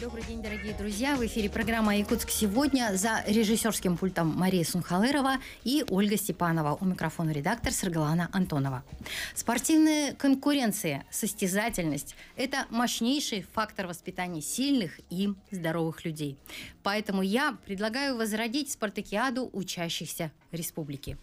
Добрый день, дорогие друзья. В эфире программа «Якутск сегодня» за режиссерским пультом Мария Сунхалырова и Ольга Степанова. У микрофона редактор Саргалана Антонова. Спортивные конкуренции, состязательность – это мощнейший фактор воспитания сильных и здоровых людей. Поэтому я предлагаю возродить спартакиаду учащихся республики.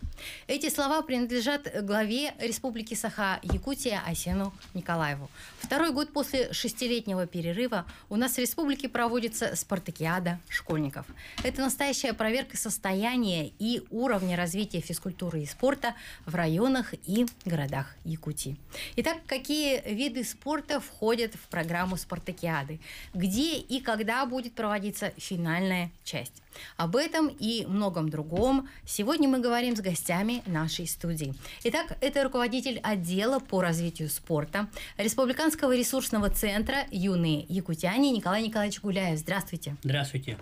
Эти слова принадлежат главе Республики Саха Якутия Асену Николаеву. Второй год после шестилетнего перерыва у нас в республике республике проводится спартакиада школьников. Это настоящая проверка состояния и уровня развития физкультуры и спорта в районах и городах Якутии. Итак, какие виды спорта входят в программу спартакиады? Где и когда будет проводиться финальная часть? Об этом и многом другом сегодня мы говорим с гостями нашей студии. Итак, это руководитель отдела по развитию спорта Республиканского ресурсного центра «Юные якутяне» Николай Николаевич Гуляев. Здравствуйте. Здравствуйте.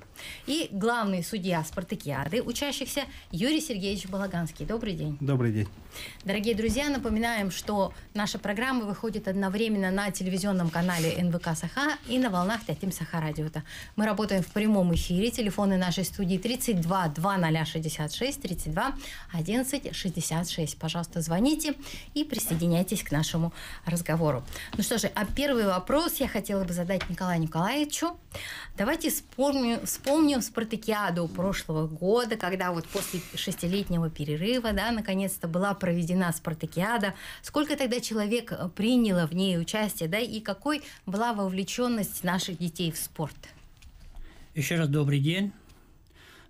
И главный судья спартакиады учащихся Юрий Сергеевич Балаганский. Добрый день. Добрый день. Дорогие друзья, напоминаем, что наша программа выходит одновременно на телевизионном канале НВК Саха и на волнах Татим Саха радио. Мы работаем в прямом эфире. Телефоны нашей нашей студии 32 2066 32 11 66. Пожалуйста, звоните и присоединяйтесь к нашему разговору. Ну что же, а первый вопрос я хотела бы задать Николаю Николаевичу. Давайте вспомним, вспомним спартакиаду прошлого года, когда вот после шестилетнего перерыва, да, наконец-то была проведена спартакиада. Сколько тогда человек э, приняло в ней участие, да, и какой была вовлеченность наших детей в спорт? Еще раз добрый день.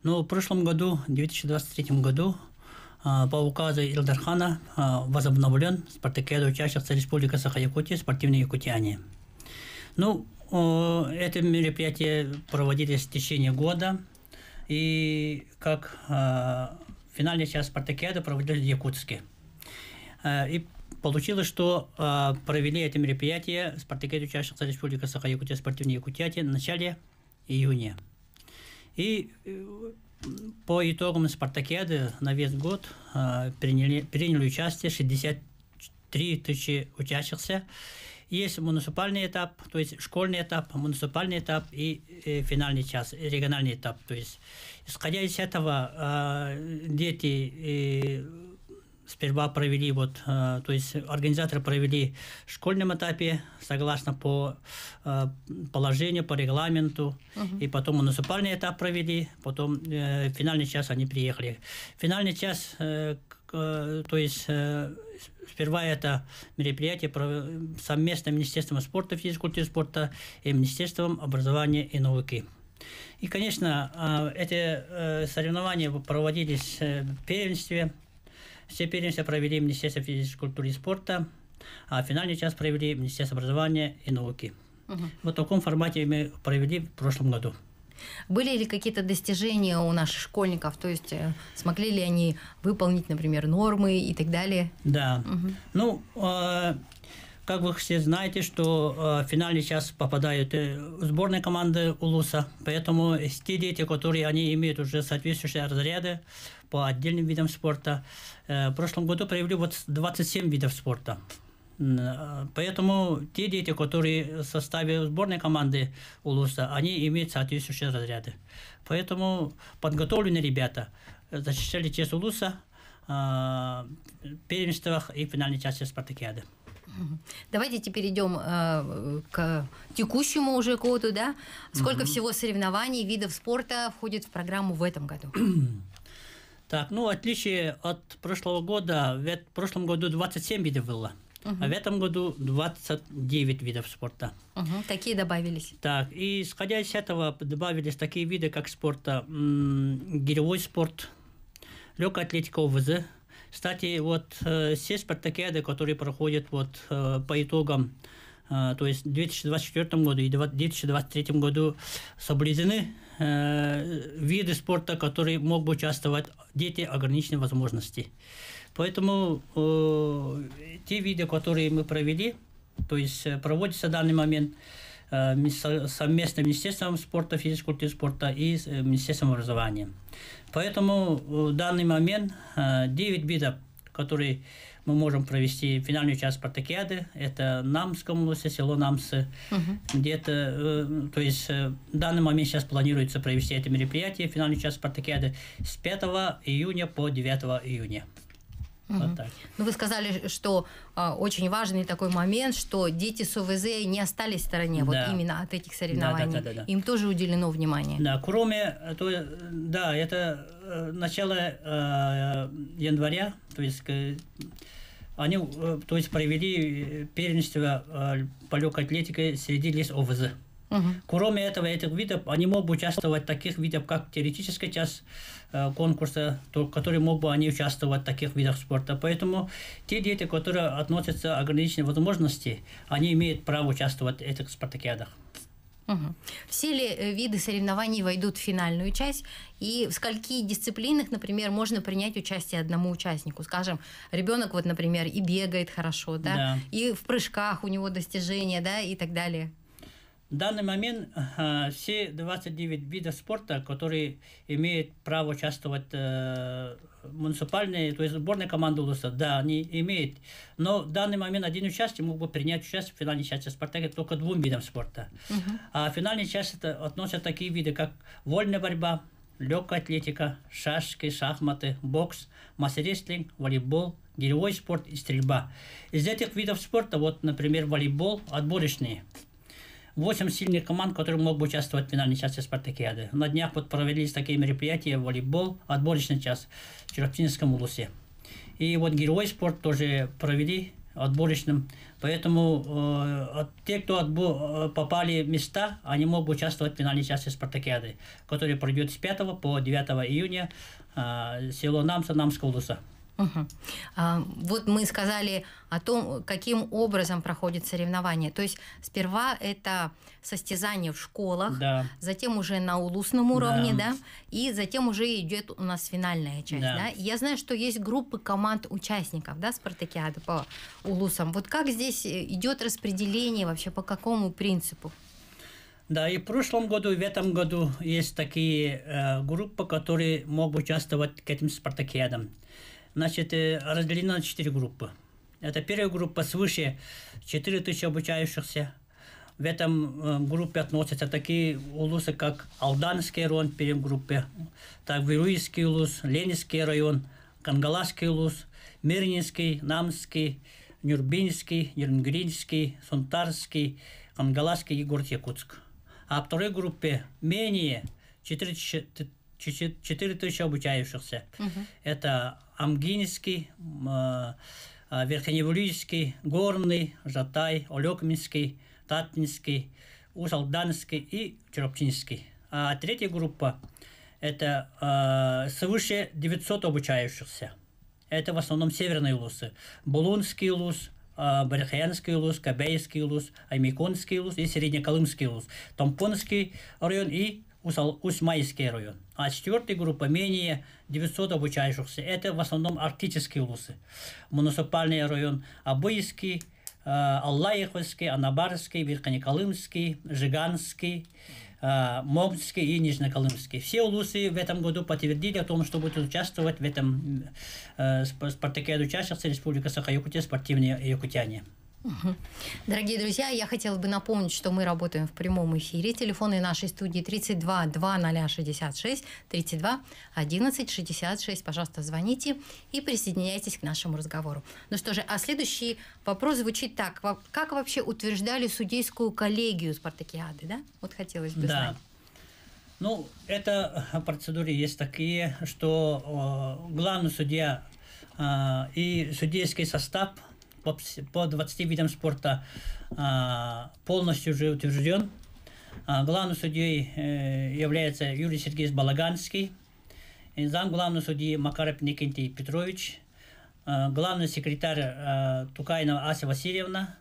Но в прошлом году, в 2023 году, а, по указу Илдархана а, возобновлен спартакиада учащихся Республики Саха-Якутия «Спортивные якутяне». Ну, это мероприятие проводилось в течение года, и как а, финальная часть спартакиады проводилась в Якутске. И получилось, что провели это мероприятие спартакиаду учащихся Республики Саха-Якутия «Спортивные якутяне» в начале июня. И э, по итогам спартакиады на весь год э, приняли, приняли участие 63 тысячи учащихся. Есть муниципальный этап, то есть школьный этап, муниципальный этап и э, финальный час, региональный этап. То есть, исходя из этого, дети сперва провели, вот, э, то есть организаторы провели в школьном этапе, согласно по э, положению, по регламенту, угу. и потом муниципальный этап провели, потом э, финальный час они приехали. Финальный час, э, э, то есть э, сперва это мероприятие совместно с Министерством спорта, физической культуры спорта и Министерством образования и науки. И, конечно, э, эти э, соревнования проводились э, в первенстве, все первенства провели Министерство культуры и спорта, а финальный час провели Министерство образования и науки. Угу. Вот в таком формате мы провели в прошлом году. Были ли какие-то достижения у наших школьников? То есть э, смогли ли они выполнить, например, нормы и так далее? Да. Угу. Ну, а, как вы все знаете, что э, в финальный час попадают э, сборные команды УЛУСа, поэтому те дети, которые они имеют уже соответствующие разряды по отдельным видам спорта, э, в прошлом году проявили вот 27 видов спорта. Поэтому те дети, которые в составе сборной команды УЛУСа, они имеют соответствующие разряды. Поэтому подготовленные ребята защищали честь УЛУСа в первенствах и финальной части спартакиады. Давайте теперь идем э, к текущему уже году, да? Сколько угу. всего соревнований, видов спорта входит в программу в этом году? Так, ну, отличие от прошлого года, в прошлом году 27 видов было, угу. а в этом году 29 видов спорта. Угу. Какие добавились? Так, и исходя из этого добавились такие виды, как спорта, м- гиревой спорт, легкая атлетика ОВЗ, кстати, вот э, все спартакиады, которые проходят вот э, по итогам э, то есть в 2024 году и 2023 году соблюдены виды спорта, которые могут участвовать дети ограниченной возможности. Поэтому те виды, которые мы провели, то есть проводится в данный момент, Э, совместно с Министерством спорта, физической культуры спорта и э, Министерством образования. Поэтому в данный момент 9 э, видов, которые мы можем провести финальную часть спартакиады. Это Намском Намск, село Намсы. Угу. Где-то, то есть в данный момент сейчас планируется провести это мероприятие, финальную часть спартакиады с 5 июня по 9 июня. Угу. Вот так. Ну, вы сказали, что а, очень важный такой момент, что дети с ОВЗ не остались в стороне да. вот именно от этих соревнований. Да, да, да, да, да. Им тоже уделено внимание. Да, кроме, э, то, э, да, это э, начало э, января, то есть они, то есть провели первенство по легкой атлетике среди лес ОВЗ. Угу. Кроме этого, этих видов, они могут участвовать в таких видах, как теоретическая часть э, конкурса, то, которые могут бы они участвовать в таких видах спорта. Поэтому те дети, которые относятся к ограниченной возможности, они имеют право участвовать в этих спартакиадах. Угу. Все ли э, виды соревнований войдут в финальную часть? И в скольких дисциплинах, например, можно принять участие одному участнику? Скажем, ребенок, вот, например, и бегает хорошо, да? да, и в прыжках у него достижения, да, и так далее. В данный момент а, все 29 видов спорта, которые имеют право участвовать э, муниципальные, то есть сборная команда Улуса, да, они имеют. Но в данный момент один участник мог бы принять участие в финальной части Спартака только двум видам спорта. Uh -huh. А финальная часть это, относятся такие виды, как вольная борьба, легкая атлетика, шашки, шахматы, бокс, масс-рестлинг, волейбол, гиревой спорт и стрельба. Из этих видов спорта, вот, например, волейбол отборочные – 8 сильных команд, которые могут участвовать в финальной части спартакиады. На днях вот провелись такие мероприятия, волейбол, отборочный час в Черептинском улусе. И вот герой спорт тоже провели отборочным. Поэтому э, те, кто отбо- э, попали в места, они могут участвовать в финальной части спартакиады, которая пройдет с 5 по 9 июня э, село Намса Намского улуса. Угу. А, вот мы сказали о том, каким образом проходит соревнование. То есть сперва это состязание в школах, да. затем уже на улусном уровне, да. да, и затем уже идет у нас финальная часть, да. да. Я знаю, что есть группы команд участников, да, спартакиады по улусам. Вот как здесь э, идет распределение вообще по какому принципу? Да, и в прошлом году, и в этом году есть такие э, группы, которые могут участвовать к этим спартакиадам значит, э, разделена на четыре группы. Это первая группа свыше 4 тысячи обучающихся. В этом э, группе относятся такие улусы, как Алданский район, первой группе, так Вируйский улус, Ленинский район, Кангаласский улус, Мирнинский, Намский, Нюрбинский, Нюрнгринский, Сунтарский, Кангаласский и город Якутск. А второй группе менее 4 4000 обучающихся. Угу. Это Амгинский, э, э, Верхневолийский, Горный, Жатай, Олегминский, Татнинский, Усалданский и Черопчинский. А третья группа – это э, свыше 900 обучающихся. Это в основном северные лусы. Булунский лус, э, Барихаянский лус, Кабейский лус, Аймиконский лус и Среднеколымский лус. Тампонский район и район А четвертой группа менее 900 обучающихся. Это в основном арктические вузы. Муниципальный район Абыйский, э, Аллаиховский, Анабарский, Верхнеколымский, Жиганский, э, Момский и Нижнеколымский. Все улусы в этом году подтвердили о том, что будут участвовать в этом э, спартаке учащихся Республика Саха-Якутия, спортивные якутяне. Дорогие друзья, я хотела бы напомнить, что мы работаем в прямом эфире. Телефоны нашей студии 32 2066, 32 11 66. Пожалуйста, звоните и присоединяйтесь к нашему разговору. Ну что же, а следующий вопрос звучит так. Как вообще утверждали судейскую коллегию Спартакиады, да? Вот хотелось бы да. знать. Ну, это процедуры есть такие, что э, главный судья э, и судейский состав – по, по 20 видам спорта а, полностью уже утвержден. А, главным судьей э, является Юрий Сергеевич Балаганский, зам главного судьи Макаров Никентий Петрович, а, главный секретарь Тукаинова Ася Васильевна,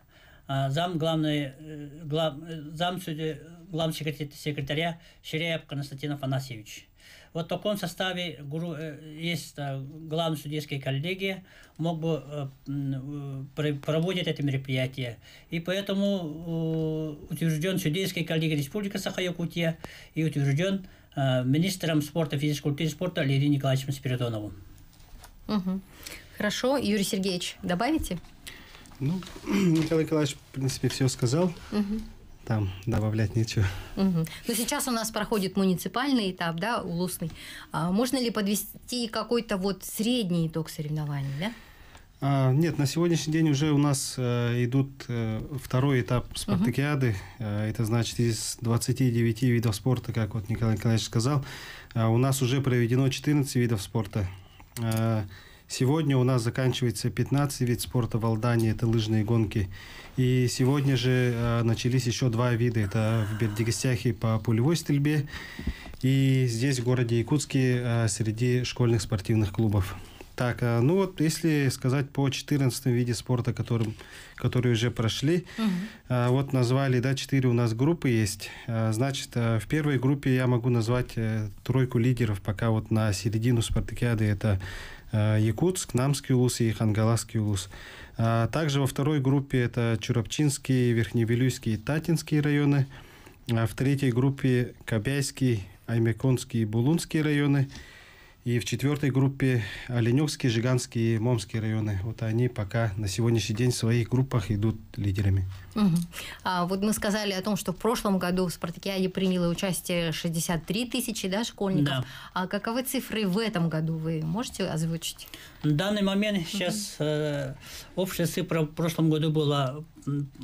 зам главный э, глав, э, зам судьи, главный секретарь секретаря Ширяев Константин Афанасьевич. Вот в таком составе э, есть э, главная судейская коллегия, мог бы э, проводить это мероприятие. И поэтому утвержден судейской коллегия Республики Саха-Якутия и утвержден министром спорта, физической культуры и спорта Леониду Николаевичем Спиридоновым. Угу. Хорошо. Юрий Сергеевич, добавите? Ну, Николай Николаевич, в принципе, все сказал. Угу там добавлять нечего. Угу. Но сейчас у нас проходит муниципальный этап, да, улусный. А можно ли подвести какой-то вот средний итог соревнований, да? А, нет, на сегодняшний день уже у нас э, идут э, второй этап спартакиады. Угу. Э, это значит из 29 видов спорта, как вот Николай Николаевич сказал, э, у нас уже проведено 14 видов спорта. Э, Сегодня у нас заканчивается 15 вид спорта в Алдане, это лыжные гонки. И сегодня же э, начались еще два вида. Это в Бердигостяхе по пулевой стрельбе и здесь, в городе Якутске, э, среди школьных спортивных клубов. Так, а, ну вот если сказать по 14 виде спорта, которым, которые уже прошли, угу. uh вот назвали, да, 4 у нас группы есть. А, значит, э, в первой группе я могу назвать тройку лидеров пока вот на середину спартакиады. Это Э, якутск, Намский улус и Хангаласский улус. А также во второй группе это Чурапчинский, Верхневилюйский и Татинский районы. А в третьей группе Кобяйский, Аймеконский и Булунский районы – и в четвертой группе Оленюкский, Жиганский и Момский районы. Вот они пока на сегодняшний день в своих группах идут лидерами. Угу. А вот мы сказали о том, что в прошлом году в спартакиаде приняло участие 63 тысячи да, школьников. Да. А каковы цифры в этом году? Вы можете озвучить? На данный момент сейчас угу. э, общая цифра в прошлом году была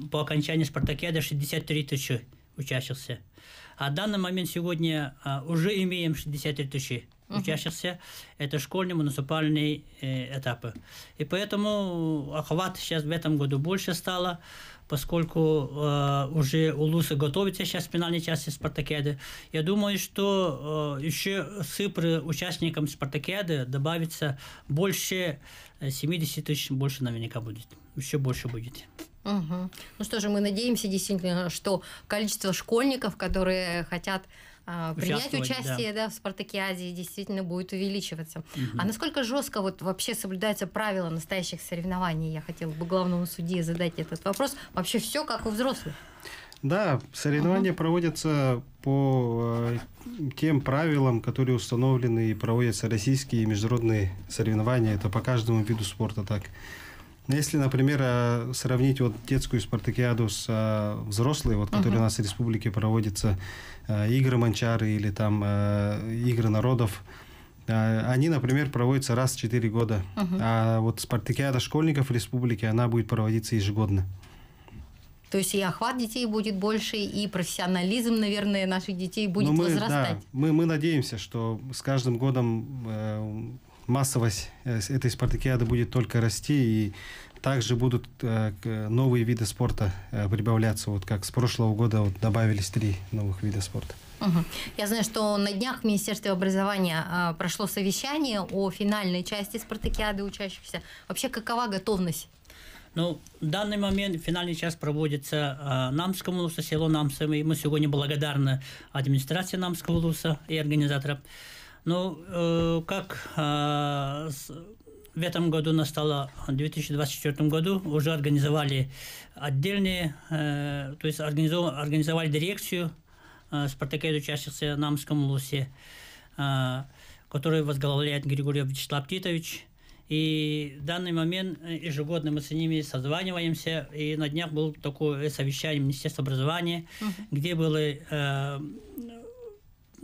по окончании спартакиады 63 тысячи учащихся. А в данный момент сегодня э, уже имеем 63 тысячи угу. учащихся. Это школьные муниципальные э, этапы. И поэтому охват сейчас в этом году больше стало, поскольку э, уже Лусы готовится сейчас к финальной части спартакиады. Я думаю, что э, еще Сыпр участникам спартакиады добавится больше 70 э, тысяч, больше наверняка будет. Еще больше будет. Угу. Ну что же, мы надеемся действительно, что количество школьников, которые хотят а, а принять участие да. Да, в «Спартаке Азии» действительно будет увеличиваться. Угу. А насколько жестко вот вообще соблюдаются правила настоящих соревнований? Я хотела бы главному судье задать этот вопрос. Вообще все как у взрослых? Да, соревнования ага. проводятся по э, тем правилам, которые установлены и проводятся российские и международные соревнования. Это по каждому виду спорта так. Но ну, если, например, э, сравнить вот детскую спартакиаду с э, взрослой, вот, которая uh-huh. у нас в республике проводится, э, игры Манчары или там игры народов, они, например, проводятся раз в 4 года. Uh-huh. А вот спартакиада школьников республики, она будет проводиться ежегодно. То есть и охват детей будет больше, и профессионализм, наверное, наших детей будет Но ну, мы, возрастать. Да, мы, мы надеемся, что с каждым годом массовость э, этой спартакиады будет только расти, и также будут э, новые виды спорта э, прибавляться. Вот как с прошлого года вот добавились три новых вида спорта. Я знаю, что на днях в Министерстве образования а, прошло совещание о финальной части спартакиады учащихся. Вообще, какова готовность? Ну, в данный момент финальный час проводится э, а, Намскому лусу, село Намсом, и мы сегодня благодарны администрации Намского луса и организаторам ну, э, как э, в этом году настало, в 2024 году уже организовали отдельные, э, то есть организовали, организовали дирекцию э, спартакиады, учащихся на Амском Лусе, э, которую возглавляет Григорий Вячеслав Титович. И в данный момент э, ежегодно мы с ними созваниваемся, и на днях было такое совещание Министерства образования, uh-huh. где были э,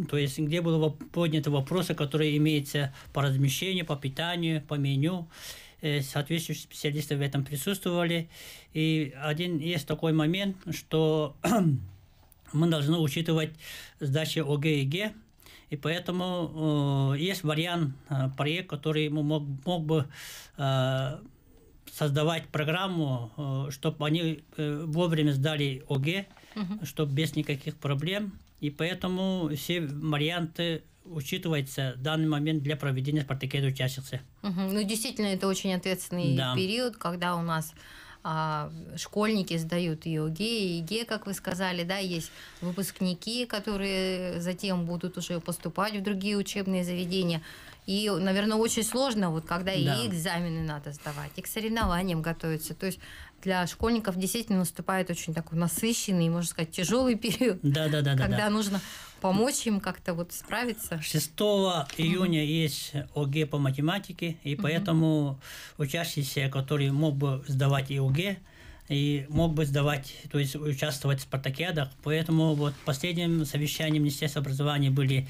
то есть где было подняты вопросы, которые имеются по размещению, по питанию, по меню. Э, соответствующие специалисты в этом присутствовали. И один есть такой момент, что мы должны учитывать сдачи ОГЭ и Г, и поэтому э, есть вариант, э, проект, который ему мог, мог бы э, создавать программу, э, чтобы они э, вовремя сдали ОГ, угу. чтобы без никаких проблем. И поэтому все варианты учитывается в данный момент для проведения спартакиады учащихся. Угу. Ну, действительно, это очень ответственный да. период, когда у нас а, школьники сдают и ОГЭ, и ЕГЭ, как вы сказали, да, есть выпускники, которые затем будут уже поступать в другие учебные заведения. И, наверное, очень сложно, вот когда да. и экзамены надо сдавать, и к соревнованиям готовиться. То есть для школьников действительно наступает очень такой насыщенный, можно сказать, тяжелый период, да, да, да, когда да, да. нужно помочь им как-то вот справиться. 6 июня есть ОГЭ по математике, и mm поэтому учащийся, который мог бы сдавать и ОГЭ, и мог бы сдавать, то есть участвовать в спартакиадах. Поэтому вот последним совещанием Министерства образования были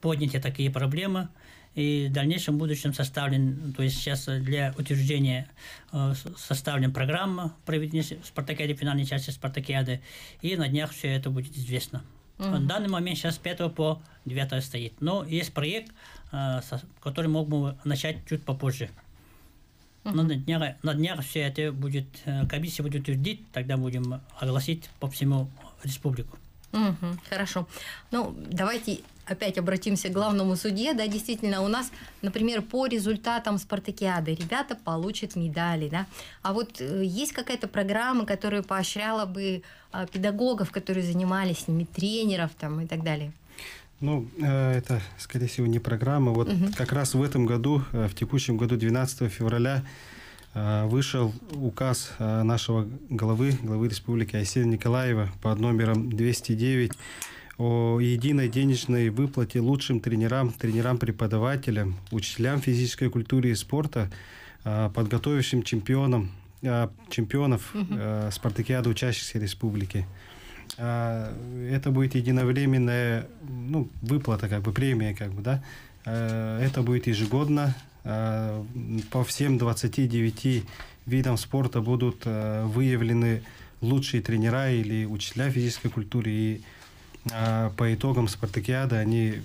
подняты такие проблемы – и в дальнейшем будущем составлен, то есть сейчас э, для утверждения э, составлен программа проведения спартакиады, финальной части спартакиады, и на днях все это будет известно. Угу. В данный момент сейчас 5 по 9 стоит. Но есть проект, э, который мог бы начать чуть попозже. Но на днях, на днях все это будет, комиссия будет утвердить, тогда будем огласить по всему республику. Угу, хорошо. Ну, давайте опять обратимся к главному судье. Да, действительно, у нас, например, по результатам спартакиады ребята получат медали, да. А вот э, есть какая-то программа, которая поощряла бы а, педагогов, которые занимались с ними, тренеров там и так далее? Ну, э, это, скорее всего, не программа. Вот угу. как раз в этом году, э, в текущем году, 12 февраля, Э, вышел указ э, нашего главы, главы республики Айсена Николаева под номером 209 о единой денежной выплате лучшим тренерам, тренерам-преподавателям, учителям физической культуры и спорта, э, подготовившим чемпионам, чемпионов угу. спартакиады учащихся республики. Это будет единовременная ну, выплата, как бы премия, как бы, да. Это будет ежегодно Э, по всем 29 видам спорта будут э, выявлены лучшие тренера или учителя физической культуры. И э, по итогам спартакиады они,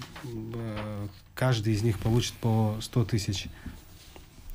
каждый из них получит по 100 тысяч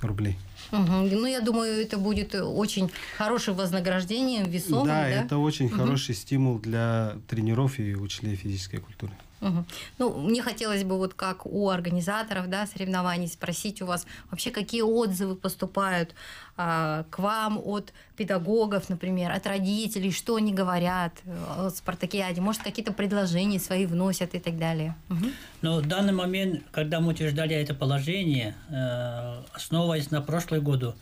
рублей. Угу. Ну, я думаю, это будет очень хорошим вознаграждением весомым Да, да? это очень угу. хороший стимул для тренеров и учителей физической культуры. Угу. Ну, мне хотелось бы вот как у организаторов да, соревнований спросить у вас вообще, какие отзывы поступают а, к вам от педагогов, например, от родителей, что они говорят э, о спартакиаде, может, какие-то предложения свои вносят и так далее. Угу. Ну, в данный момент, когда мы утверждали это положение, э, основываясь на прошлый году,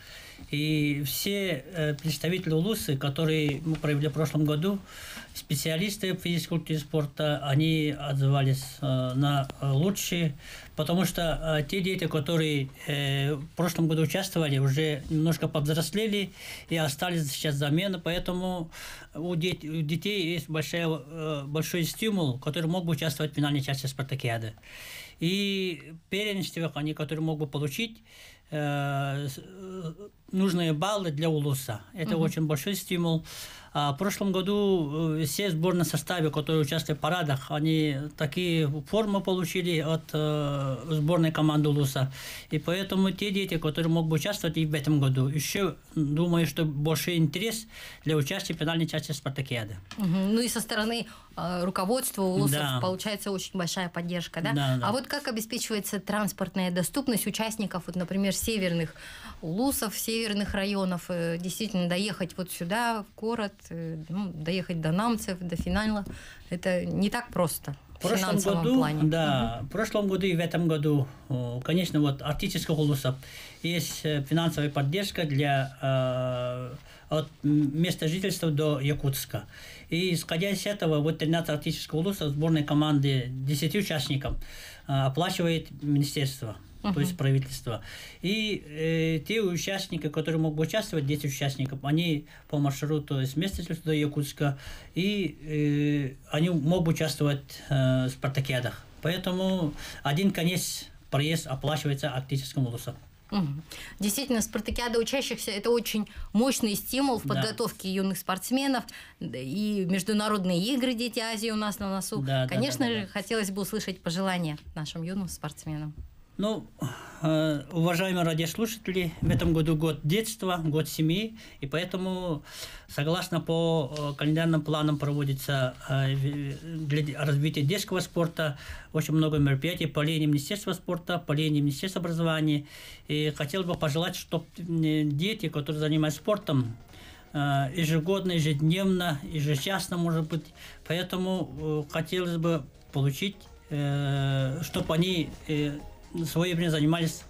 и все э, представители УЛУСы, которые мы провели в прошлом году, специалисты в физкультуре спорта, они отзывались э, на э, лучшие, потому что те дети, которые в прошлом году участвовали, уже немножко повзрослели и остались сейчас замены, поэтому у, детей есть большая, большой стимул, который мог бы участвовать в финальной части спартакиады. И первенство, они, которые могут получить, Э, э, нужные баллы для улуса. Это mm очень большой стимул. А в прошлом году э, все сборные составы, которые участвовали в парадах, они такие формы получили от э, сборной команды Луса. И поэтому те дети, которые могут участвовать и в этом году, еще думаю, что больше интерес для участия в финальной части спартакиады. Угу. Ну и со стороны э, руководства Улусов да. получается очень большая поддержка, да? Да, да? А вот как обеспечивается транспортная доступность участников, вот, например, северных Улусов, северных районов, э, действительно доехать вот сюда, в город, Э, ну, доехать до Намцев, до финала, это не так просто. В прошлом году, плане. да, угу. в прошлом году и в этом году, конечно, вот Арктического голоса есть э, финансовая поддержка для э, от места жительства до Якутска. И исходя из этого, вот 13 арктических улус сборной команды 10 участникам оплачивает министерство uh-huh. то есть правительство. И э, те участники, которые могут участвовать, 10 участников, они по маршруту из места до Якутска, и э, они могут участвовать э, в спартакиадах. Поэтому один конец проезд оплачивается Арктическому лусам. Угу. Действительно, спартакиада учащихся – это очень мощный стимул в подготовке да. юных спортсменов. И международные игры «Дети Азии» у нас на носу. Да, Конечно да, да, да. хотелось бы услышать пожелания нашим юным спортсменам. Ну, э, уважаемые радиослушатели, в этом году год детства, год семьи, и поэтому, согласно по э, календарным планам, проводится э, для развития детского спорта очень много мероприятий по линии Министерства спорта, по линии Министерства образования. И хотел бы пожелать, чтобы дети, которые занимаются спортом, ежегодно, ежедневно, ежечасно, может быть. Поэтому хотелось бы получить, чтобы они в свое время занимались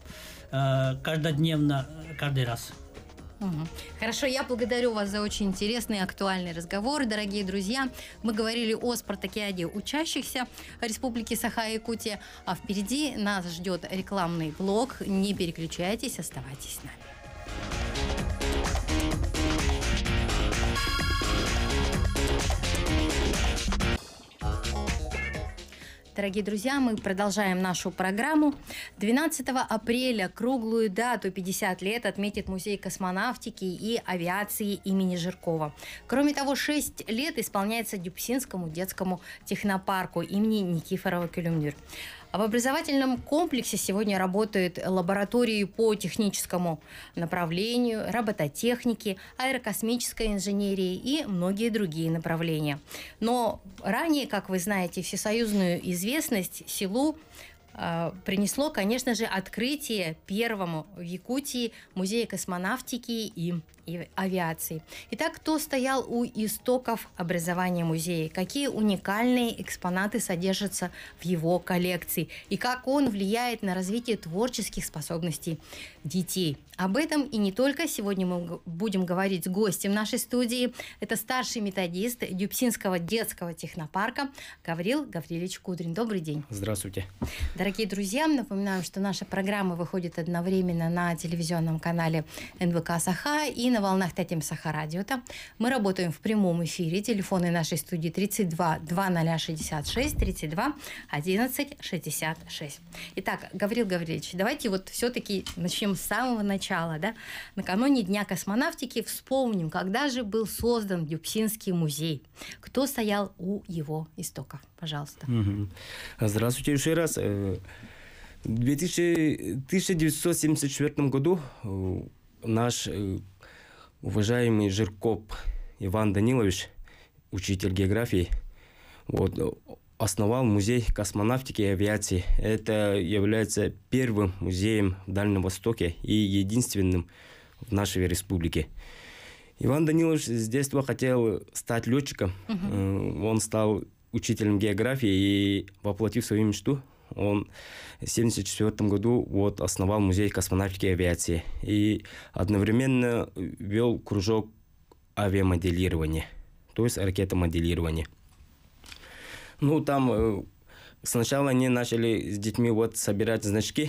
э, каждодневно, э, каждый раз. Хорошо, я благодарю вас за очень интересный и актуальный разговор. Дорогие друзья, мы говорили о спартакиаде учащихся Республики Саха-Якутия, а впереди нас ждет рекламный блок. Не переключайтесь, оставайтесь с нами. Дорогие друзья, мы продолжаем нашу программу. 12 апреля круглую дату 50 лет отметит Музей космонавтики и авиации имени Жиркова. Кроме того, 6 лет исполняется Дюпсинскому детскому технопарку имени Никифорова Кюлюмдюр. А в образовательном комплексе сегодня работают лаборатории по техническому направлению, робототехники, аэрокосмической инженерии и многие другие направления. Но ранее, как вы знаете, всесоюзную известность селу Э, принесло, конечно же, открытие первому в Якутии музея космонавтики и, авиации. Итак, кто стоял у истоков образования музея? Какие уникальные экспонаты содержатся в его коллекции? И как он влияет на развитие творческих способностей детей? Об этом и не только. Сегодня мы будем говорить с гостем нашей студии. Это старший методист Дюпсинского детского технопарка Гаврил Гаврилович Кудрин. Добрый день. Здравствуйте. Дорогие друзья, напоминаю, что наша программа выходит одновременно на телевизионном канале НВК Саха и на волнах Татим Саха Радиота. Мы работаем в прямом эфире. Телефоны нашей студии 32 2066 32 11 66. Итак, Гаврил Гаврилович, давайте вот все-таки начнем с самого начала начала, да, накануне Дня космонавтики вспомним, когда же был создан Дюпсинский музей, кто стоял у его истоков. Пожалуйста. Угу. Здравствуйте еще раз. Э, В 1974 году э, наш э, уважаемый Жиркоп Иван Данилович, учитель географии, вот, основал музей космонавтики и авиации. Это является первым музеем в Дальнем Востоке и единственным в нашей республике. Иван Данилович с детства хотел стать летчиком. Угу. Он стал учителем географии и воплотив свою мечту, он в 1974 году вот основал музей космонавтики и авиации и одновременно вел кружок авиамоделирования, то есть ракетомоделирования. Ну, там э, сначала они начали с детьми вот собирать значки,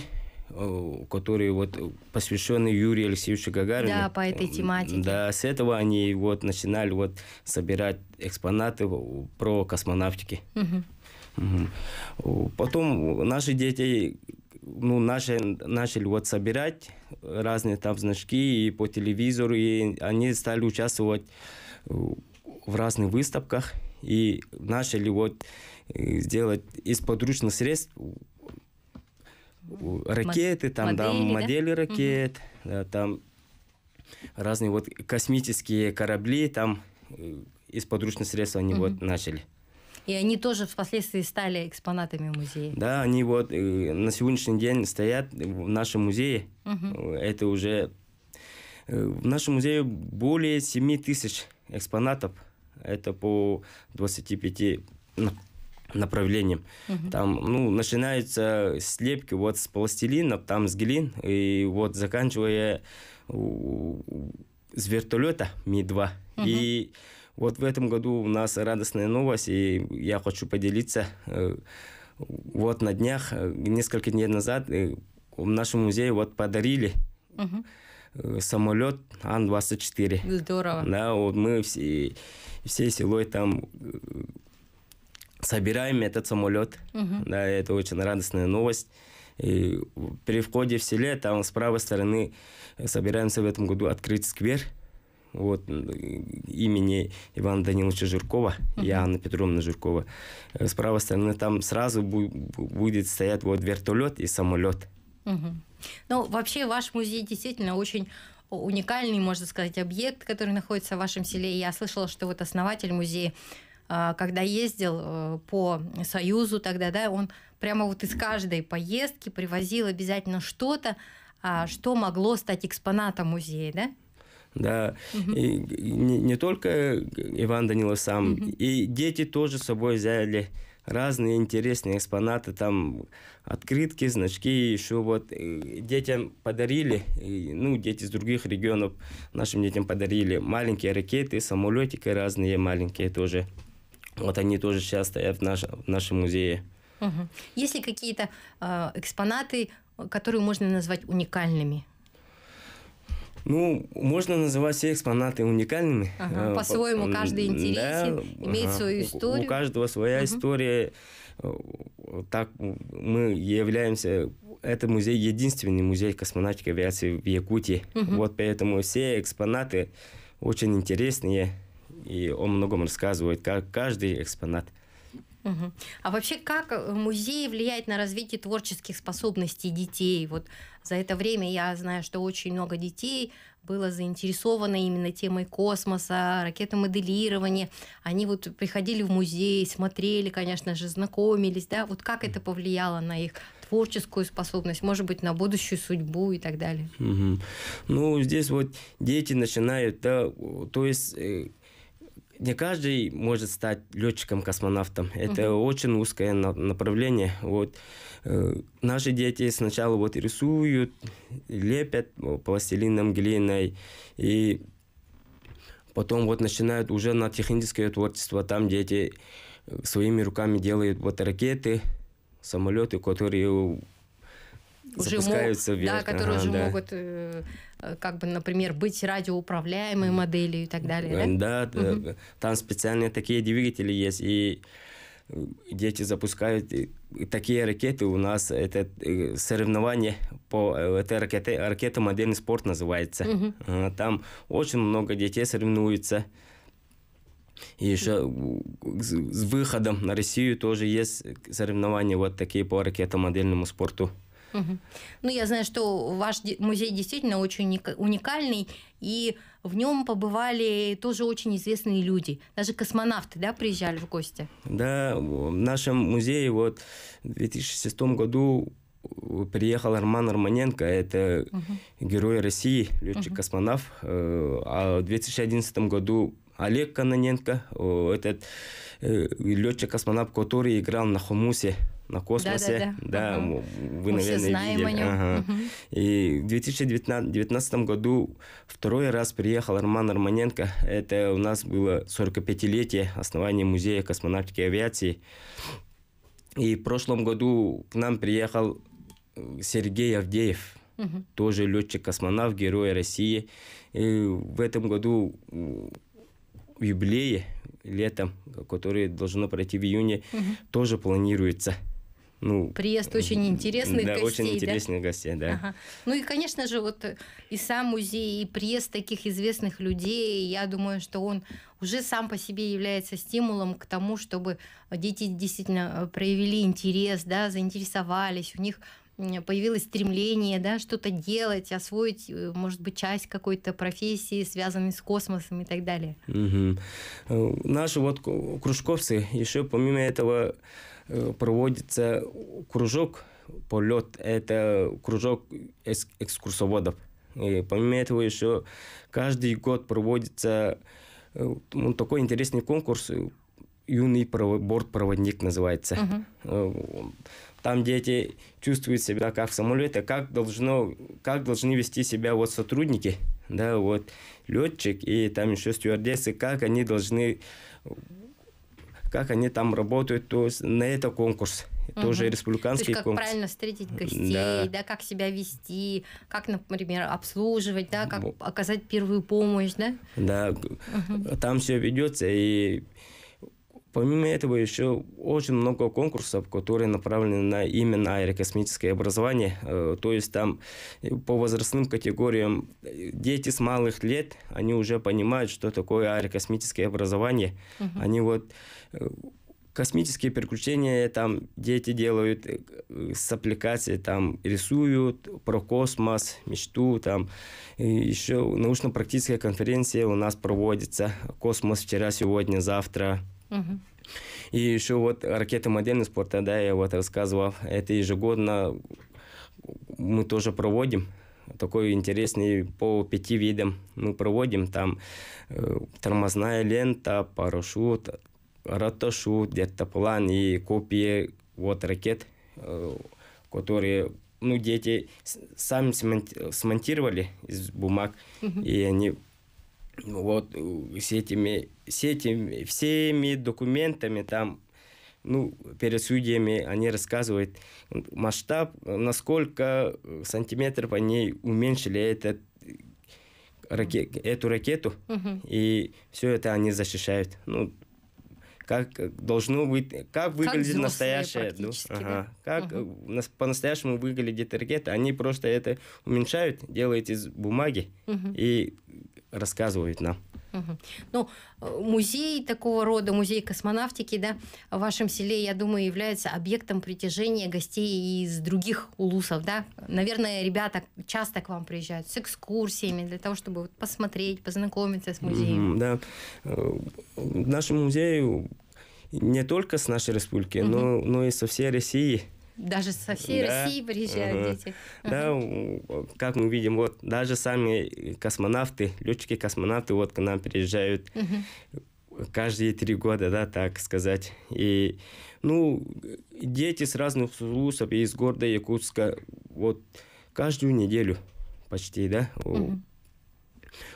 э, которые вот посвящены Юрию Алексеевичу Гагарину. Да, по этой тематике. Да, с этого они вот начинали вот собирать экспонаты про космонавтики. Угу. Угу. Потом наши дети ну, наши, начали вот собирать разные там значки и по телевизору, и они стали участвовать э, в разных выставках и начали вот э, сделать из подручных средств ракеты, там, модели, да, модели да? ракет, угу. да, там разные вот космические корабли, там э, из подручных средств они угу. вот начали. И они тоже впоследствии стали экспонатами музея. Да, они вот э, на сегодняшний день стоят в нашем музее. Угу. Это уже э, в нашем музее более 7 тысяч экспонатов это по 25 ну, направлением. Угу. Там, ну, начинаются слепки вот с пластилина, там с глин, и вот заканчивая с вертолета Ми-2. Угу. И вот в этом году у нас радостная новость, и я хочу поделиться. Э, вот на днях, э, несколько дней назад, э, в нашем музее вот подарили угу. Э, самолет Ан-24. Здорово. Да, вот мы все, всей селой там э, собираем этот самолет. Угу. Да, это очень радостная новость. И при входе в селе, там с правой стороны, э, собираемся в этом году открыть сквер вот, имени Ивана Даниловича Жиркова uh-huh. и Анны Петровны Жиркова. С правой стороны там сразу будет стоять вот вертолет и самолет. Угу. Ну, вообще, ваш музей действительно очень уникальный, можно сказать, объект, который находится в вашем селе. Я слышала, что вот основатель музея а, когда ездил э, по Союзу тогда, да, он прямо вот из каждой поездки привозил обязательно что-то, а, что могло стать экспонатом музея, да? Да, угу. и не, не только Иван Данилов сам, угу. и дети тоже с собой взяли разные интересные экспонаты, там открытки, значки, еще вот детям подарили, ну, дети из других регионов нашим детям подарили маленькие ракеты, самолетики разные маленькие тоже. Вот они тоже сейчас стоят в, наш, в нашем музее. Угу. Есть ли какие-то э, экспонаты, которые можно назвать уникальными? Ну, можно называть все экспонаты уникальными. Ага, э, по-своему, каждый интересен, да, имеет ага, свою историю. У каждого своя угу. история. Э, так мы являемся... Это музей единственный музей космонавтики авиации в Якутии. Угу. Вот поэтому все экспонаты очень интересные и он многом рассказывает, как каждый экспонат. Угу. А вообще, как э, музей влияет на развитие творческих способностей детей? Вот за это время я знаю, что очень много детей было заинтересовано именно темой космоса, ракетомоделирования. Они вот приходили в музей, смотрели, конечно же, знакомились, да? Вот как это повлияло на их творческую способность, может быть, на будущую судьбу и так далее? Угу. Ну, здесь вот дети начинают, да, то есть э, не каждый может стать летчиком-космонавтом. Это угу. очень узкое направление. Вот э, наши дети сначала вот рисуют, лепят пластилином, глиной и потом вот начинают уже на техническое творчество. Там дети э, своими руками делают вот ракеты, самолеты, которые уже запускаются мог, вверх. Да, которые ага, уже да. могут э, Э, как бы, например, быть радиоуправляемой моделью и так далее, да? Да, угу. там специальные такие двигатели есть, и э, дети запускают такие ракеты. У нас это э, соревнование по этой ракете, ракета модельный спорт» называется. Угу. Там очень много детей соревнуются. И еще с выходом на Россию тоже есть соревнования вот такие по ракетомодельному спорту. Ну, я знаю, что ваш музей действительно очень уникальный, и в нем побывали тоже очень известные люди. Даже космонавты, да, приезжали в гости? Да, в нашем музее вот в 2006 году приехал Арман Арманенко, это угу. герой России, летчик-космонавт. Угу. Э, а в 2011 году Олег Каноненко, этот э, летчик-космонавт, который играл на Хомусе на космосе. Да, да, да. да ага. вы, Мы наверное, все знаем видели. О нем. Ага. И в 2019, 2019 году второй раз приехал Роман Арманенко. Это у нас было 45-летие основания Музея космонавтики и авиации. И в прошлом году к нам приехал э, Сергей Авдеев, угу. тоже летчик-космонавт, герой России. И в этом году юбилее летом, которое должно пройти в июне, угу. тоже планируется ну, приезд очень интересных да, гостей. Очень да, гостей, да. Ага. Ну и, конечно же, вот э, и сам музей, и приезд таких известных людей, я думаю, что он уже сам по себе является стимулом к тому, чтобы дети действительно э, проявили интерес, да, заинтересовались, у них появилось стремление, да, что-то делать, освоить, э, может быть, часть какой-то профессии, связанной с космосом и так далее. Угу. Наши вот кружковцы еще помимо этого проводится кружок полет. Это кружок экскурсоводов. И помимо этого еще каждый год проводится ну, такой интересный конкурс юный бортпроводник называется. uh Там дети чувствуют себя как самолеты, как должно, как должны вести себя вот сотрудники, да, вот летчик и там еще стюардессы, как они должны как они там работают, то есть на это конкурс. Угу. Тоже республиканский то есть, как конкурс. правильно встретить гостей, да. да, как себя вести, как, например, обслуживать, да, как оказать первую помощь, да? Да, угу. там все ведется, и Помимо этого еще очень много конкурсов, которые направлены на именно аэрокосмическое образование. Э, то есть там э, по возрастным категориям э, дети с малых лет, они уже понимают, что такое аэрокосмическое образование. Угу. Они вот космические приключения там дети делают с аппликацией, там рисуют про космос, мечту, там и еще научно-практическая конференция у нас проводится «Космос вчера, сегодня, завтра». И еще вот ракеты модельного спорта, да, я вот рассказывал, это ежегодно мы тоже проводим такой интересный по пяти видам мы проводим там э, тормозная лента, парашют, где-то план и копии вот ракет, э, которые ну дети сами смонтировали из бумаг угу. и они вот э, с этими, с этими, всеми документами там, ну, перед судьями они рассказывают масштаб, насколько э, сантиметров они уменьшили этот э, ракет, эту ракету, угу. и все это они защищают. Ну, как должно быть, как выглядит ну, как настоящее, ну, ага, как угу. по-настоящему выглядит ракета, они просто это уменьшают, делают из бумаги угу. и рассказывают нам. Ну, музей такого рода, музей космонавтики, да, в вашем селе, я думаю, является объектом притяжения гостей из других улусов, да? Наверное, ребята часто к вам приезжают с экскурсиями для того, чтобы посмотреть, познакомиться с музеем. Mm-hmm, да. Э, Нашему музею не только с нашей республики, угу. но, но и со всей России – даже со всей да. России приезжают ага. дети. Да, как мы видим, вот даже сами космонавты, летчики-космонавты вот к нам приезжают угу. каждые три года, да, так сказать. И, ну, дети с разных вузов из города Якутска, вот каждую неделю почти, да, угу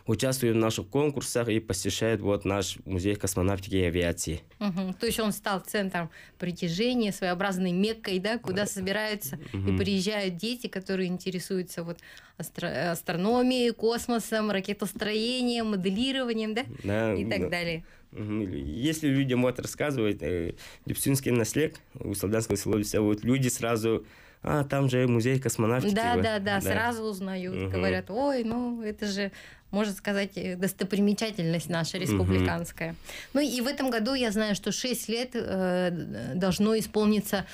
участвуют в наших конкурсах и посещают вот наш музей космонавтики и авиации. Угу. То есть он стал центром притяжения, своеобразной меккой, да, куда собираются угу. и приезжают дети, которые интересуются вот астро- астрономией, космосом, ракетостроением, моделированием, да, да и так да. далее. Если людям вот рассказывать, э, Дюбсинский наследник у Солданского села, вот люди сразу а там же музей космонавтики. Да, да, да, да, сразу узнают, угу. говорят, ой, ну это же, можно сказать, э, достопримечательность наша республиканская. Угу. Ну и в этом году я знаю, что 6 лет э, должно исполниться,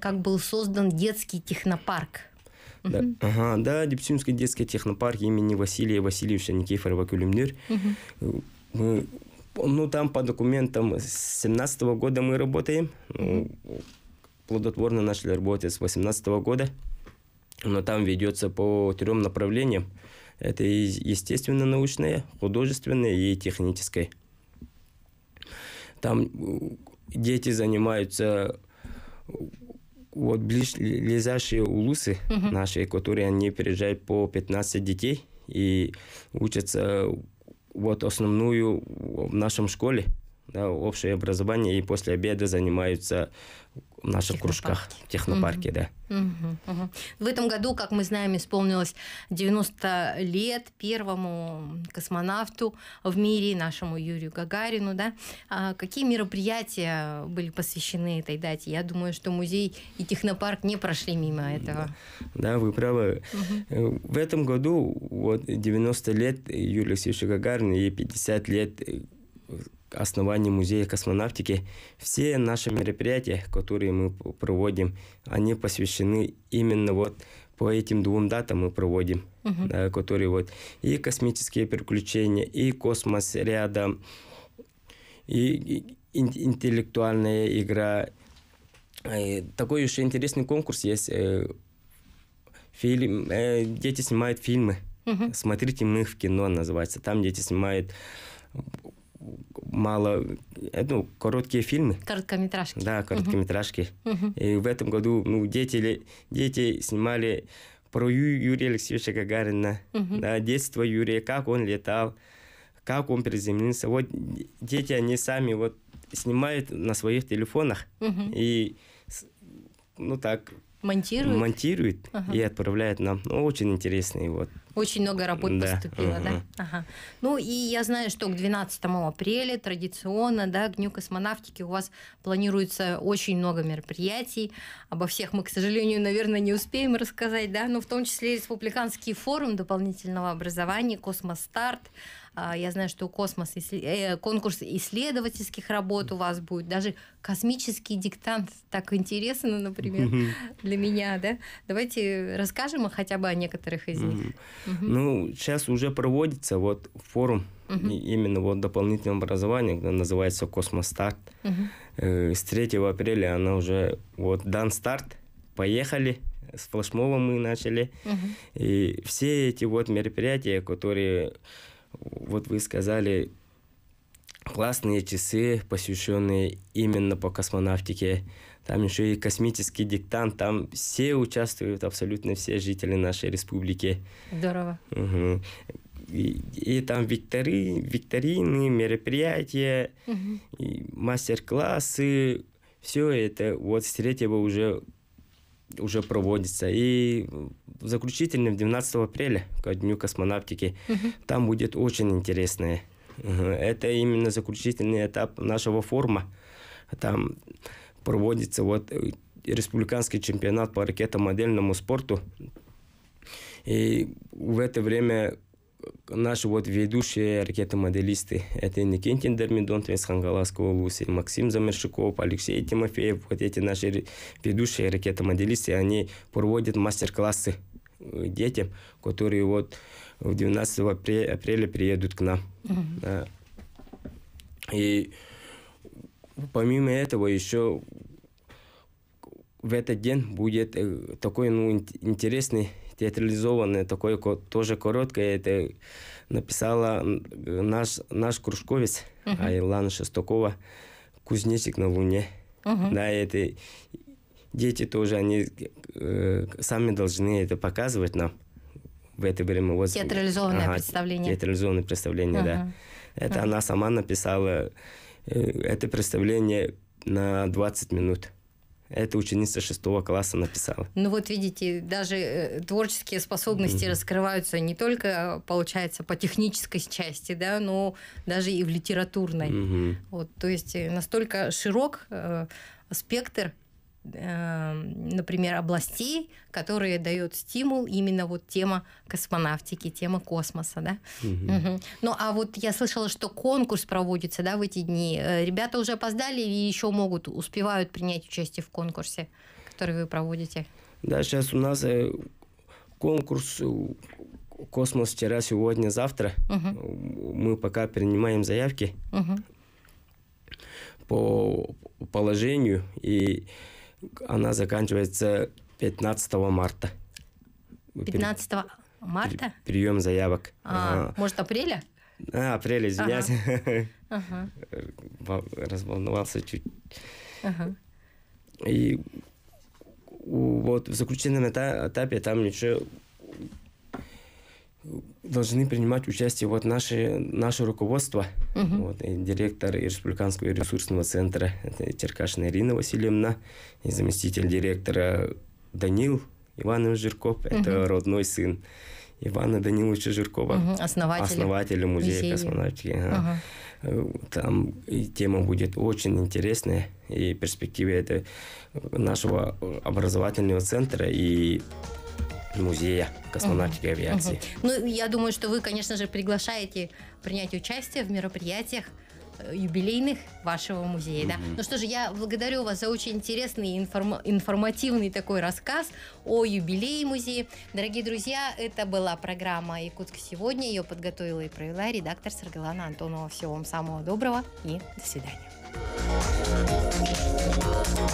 как был создан детский технопарк. Да. Uh -huh. Ага, да, Дептюнский детский технопарк имени Василия Васильевича Никифорова Кулемнир. Uh -huh. Э, ну, там по документам с 17 -го года мы работаем. Uh ну, -huh плодотворно начали работать с 2018 года, но там ведется по трем направлениям. Это естественно-научное, художественное и техническое. Там э, дети занимаются вот ближайшие улусы uh-huh. наши, которые они переезжают по 15 детей и учатся вот основную в нашем школе да, общее образование, и после обеда занимаются в наших кружках в технопарке, угу. да. Угу, угу. В этом году, как мы знаем, исполнилось 90 лет первому космонавту в мире, нашему Юрию Гагарину, да. А какие мероприятия были посвящены этой дате? Я думаю, что музей и технопарк не прошли мимо этого. Да, да вы правы. Угу. В этом году вот 90 лет Юрию Алексеевичу Гагарину и 50 лет основании Музея космонавтики все наши мероприятия, которые мы проводим, они посвящены именно вот по этим двум датам мы проводим, uh да, которые вот и космические приключения, и космос рядом, и, и интеллектуальная игра. И э, такой еще интересный конкурс есть. Э, фильм, э, дети снимают фильмы. uh Смотрите мы в кино называется. Там дети снимают мало, э, ну, короткие фильмы. Короткометражки. Да, короткометражки. Угу. И в этом году, ну, дети, дети снимали про Юрия Алексеевича Гагарина, угу. да, детство Юрия, как он летал, как он приземлился. Вот дети, они сами вот снимают на своих телефонах угу. и, ну, так... Монтируют? Монтируют ага. и отправляют нам. Ну, очень интересный вот очень много работ да. поступило, угу. да? Ага. Ну и я знаю, что к 12 апреля традиционно, да, к Дню космонавтики у вас планируется очень много мероприятий. Обо всех мы, к сожалению, наверное, не успеем рассказать, да, но в том числе и республиканский форум дополнительного образования, Космостарт, а, я знаю, что космос, э, конкурс исследовательских работ у вас будет, даже космический диктант так интересно, например, для меня, да? Давайте расскажем хотя бы о некоторых из них. Ну, сейчас уже проводится вот форум угу. именно вот дополнительного образования, называется Космостарт. Угу. Э, с 3 апреля она уже вот дан старт. Поехали, с флешмоба мы начали. Угу. И все эти вот мероприятия, которые вот вы сказали, классные часы, посвященные именно по космонавтике. Там еще и космический диктант, там все участвуют, абсолютно все жители нашей республики. Здорово. Угу. И, и там виктори, викторины, мероприятия, угу. мастер-классы, все это вот с третьего уже уже проводится. И заключительный 12 апреля, ко Дню космонавтики, угу. там будет очень интересное. Это именно заключительный этап нашего форума. Там проводится вот э, республиканский чемпионат по ракетомодельному спорту. И в это время наши вот ведущие ракетомоделисты. Это Никитин Дермидон, Тресхан Галасской области, Максим Замершиков, Алексей Тимофеев. Вот эти наши ведущие ракетомоделисты, они проводят мастер-классы э, детям, которые вот 19 апреля, апреля приедут к нам. Mm-hmm. Да. И помимо этого еще в этот день будет э, такой ну, интересный театрализованное, такое тоже короткое. Это написала наш, наш кружковец uh-huh. Айлана Шестакова «Кузнечик на луне». Uh-huh. Да, это дети тоже, они э, сами должны это показывать нам в это время. Вот, театрализованное ага, представление. Театрализованное представление, uh-huh. да. Это uh-huh. она сама написала э, это представление на 20 минут. Это ученица шестого класса написала. Ну вот видите, даже э, творческие способности mm-hmm. раскрываются не только, получается, по технической части, да, но даже и в литературной. Mm-hmm. Вот, то есть э, настолько широк э, спектр Эм, например, областей, которые дают стимул именно вот тема космонавтики, тема космоса, да. Угу. Угу. Ну, а вот я слышала, что конкурс проводится, да, в эти дни. Э, ребята уже опоздали и еще могут, успевают принять участие в конкурсе, который вы проводите. Да, сейчас у нас э, конкурс «Космос вчера, сегодня, завтра». Угу. Мы пока принимаем заявки угу. по положению и она заканчивается 15 марта. 15 марта? Прием заявок. А, а, может, апреля? А, апреля, извиняюсь. Ага. ага. Разволновался чуть. Ага. И вот в заключительном этапе там еще должны принимать участие вот наши, наше руководство, угу. вот, и директор Республиканского ресурсного центра Черкашина Ирина Васильевна, и заместитель директора Данил Иванович Жирков, угу. это родной сын Ивана Даниловича Жиркова, угу. uh основателя, основателя музея космонавтики. Ага. Угу. Там и тема будет очень интересная, и перспективы это нашего образовательного центра, и музея космонавтики и авиации. Ну, я думаю, что вы, конечно же, приглашаете принять участие в мероприятиях э, юбилейных вашего музея. Да? Ну что же, я благодарю вас за очень интересный информ... информативный такой рассказ о юбилее музея. Дорогие друзья, это была программа «Якутск сегодня». Ее подготовила и провела редактор Саргалана Антонова. Всего вам самого доброго и до свидания.